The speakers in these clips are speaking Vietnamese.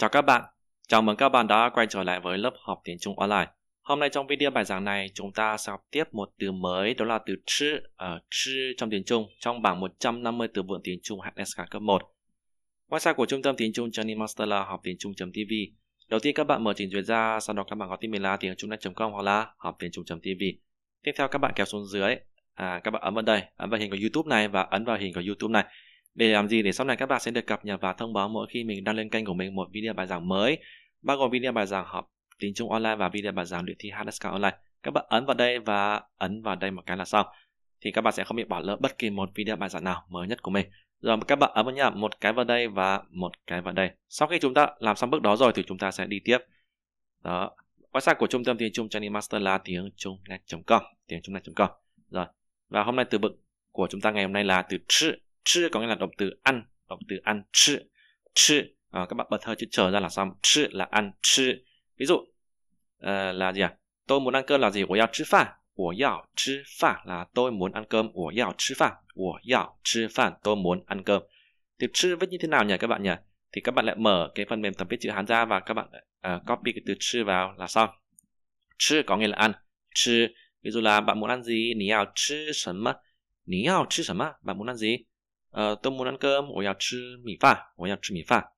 Chào các bạn, chào mừng các bạn đã quay trở lại với lớp học tiếng Trung online. Hôm nay trong video bài giảng này chúng ta sẽ học tiếp một từ mới đó là từ chữ ở ờ, chữ trong tiếng Trung trong bảng 150 từ vựng tiếng Trung HSK cấp 1. Website của trung tâm tiếng Trung Johnny Master là học tiếng Trung.tv. Đầu tiên các bạn mở trình duyệt ra, sau đó các bạn có tin mình là tiếng Trung net.com hoặc là học tiếng Trung.tv. Tiếp theo các bạn kéo xuống dưới, à, các bạn ấn vào đây, ấn vào hình của YouTube này và ấn vào hình của YouTube này để làm gì để sau này các bạn sẽ được cập nhật và thông báo mỗi khi mình đăng lên kênh của mình một video bài giảng mới, bao gồm video bài giảng học tiếng Trung online và video bài giảng luyện thi HSK online. Các bạn ấn vào đây và ấn vào đây một cái là xong. Thì các bạn sẽ không bị bỏ lỡ bất kỳ một video bài giảng nào mới nhất của mình. Rồi các bạn ấn vào nhá, một cái vào đây và một cái vào đây. Sau khi chúng ta làm xong bước đó rồi thì chúng ta sẽ đi tiếp. Đó. Website của trung tâm tiếng Trung Chinese Master là tiếng trung net.com, tiếng trung net.com. Rồi. Và hôm nay từ bực của chúng ta ngày hôm nay là từ chữ có nghĩa là động từ ăn động từ ăn ăn 吃吃 à, các bạn bật hơi chữ chờ ra là xong là ăn xong 吃 là ví dụ uh, là gì à tôi muốn ăn cơm là gì 我要吃饭我要吃饭 là tôi muốn ăn cơm 我要吃饭我要吃饭 tôi muốn ăn cơm thì chữ viết như thế nào nhỉ các bạn nhỉ thì các bạn lại mở cái phần mềm tập viết chữ Hán ra và các bạn uh, copy cái từ chữ vào là xong chữ có nghĩa là ăn chữ ví dụ là bạn muốn ăn gì nì bạn muốn ăn gì 呃，多姆南哥，我要吃米饭，我要吃米饭。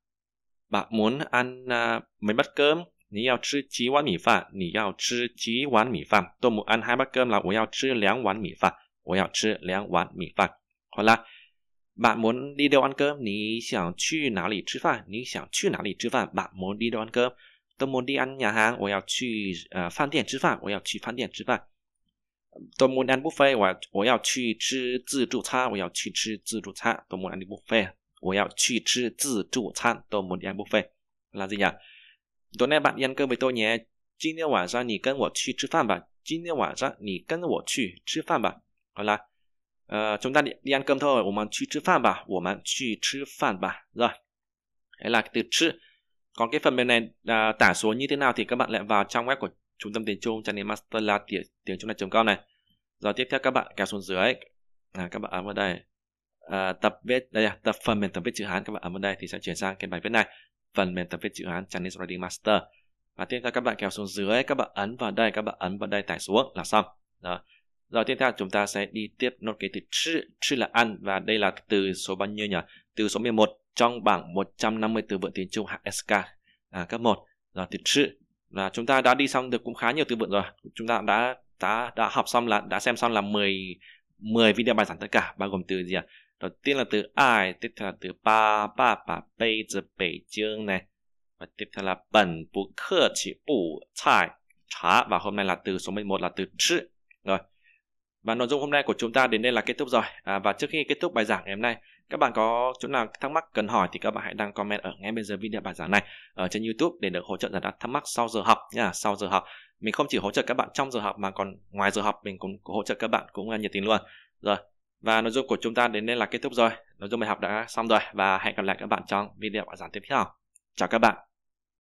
把姆安那没巴哥，你要吃几碗米饭？你要吃几碗米饭？多姆安还巴哥了，我要吃两碗米饭，我要吃两碗米饭。好啦，把巴你的安哥，你想去哪里吃饭？你想去哪里吃饭？把巴你的安哥，多姆利安杨行，我要去呃饭店吃饭，我要去饭店吃饭。tôi muốn ăn buffet và 我要去吃自助餐，我要去吃自助餐。tôi muốn ăn buffet，我要去吃自助餐。tôi muốn ăn buffet là gì nhỉ? Tối nay bạn ăn cơm với tôi nhé. 今天晚上你跟我去吃饭吧。今天晚上你跟我去吃饭吧。好啦，呃，chúng ta đi, đi ăn cơm thôi. 我们去吃饭吧。我们去吃饭吧。Rồi. Đấy là từ chữ. Còn cái phần mềm này à, tả số như thế nào thì các bạn lại vào trong web của trung tâm tiếng Trung trang master là tiếng, tiếng Trung này.com này. Rồi tiếp theo các bạn kéo xuống dưới, à, các bạn ấn vào đây. À, tập viết đây là tập phần mềm tập viết chữ Hán các bạn ấn vào đây thì sẽ chuyển sang cái bài viết này. Phần mềm tập viết chữ Hán Chinese Writing Master. Và tiếp theo các bạn kéo xuống dưới, các bạn ấn vào đây, các bạn ấn vào đây tải xuống là xong. Đó. Rồi tiếp theo chúng ta sẽ đi tiếp nốt cái từ chữ, chữ là ăn và đây là từ số bao nhiêu nhỉ? Từ số 11 trong bảng 150 từ vựng tiếng Trung HSK à, cấp 1. Rồi từ chữ là chúng ta đã đi xong được cũng khá nhiều từ vựng rồi chúng ta đã đã đã học xong là đã xem xong là 10 10 video bài giảng tất cả bao gồm từ gì ạ à? đầu tiên là từ ai tiếp theo là từ ba ba ba bây giờ bảy chương này và tiếp theo là bẩn bù khơ chỉ bù chải trá và hôm nay là từ số 11 là từ chữ rồi và nội dung hôm nay của chúng ta đến đây là kết thúc rồi à, và trước khi kết thúc bài giảng ngày hôm nay các bạn có chỗ nào thắc mắc cần hỏi thì các bạn hãy đăng comment ở ngay bên dưới video bài giảng này ở trên YouTube để được hỗ trợ giải đáp thắc mắc sau giờ học nha. Sau giờ học mình không chỉ hỗ trợ các bạn trong giờ học mà còn ngoài giờ học mình cũng hỗ trợ các bạn cũng là nhiệt tình luôn. Rồi và nội dung của chúng ta đến đây là kết thúc rồi. Nội dung bài học đã xong rồi và hẹn gặp lại các bạn trong video bài giảng tiếp theo. Chào các bạn.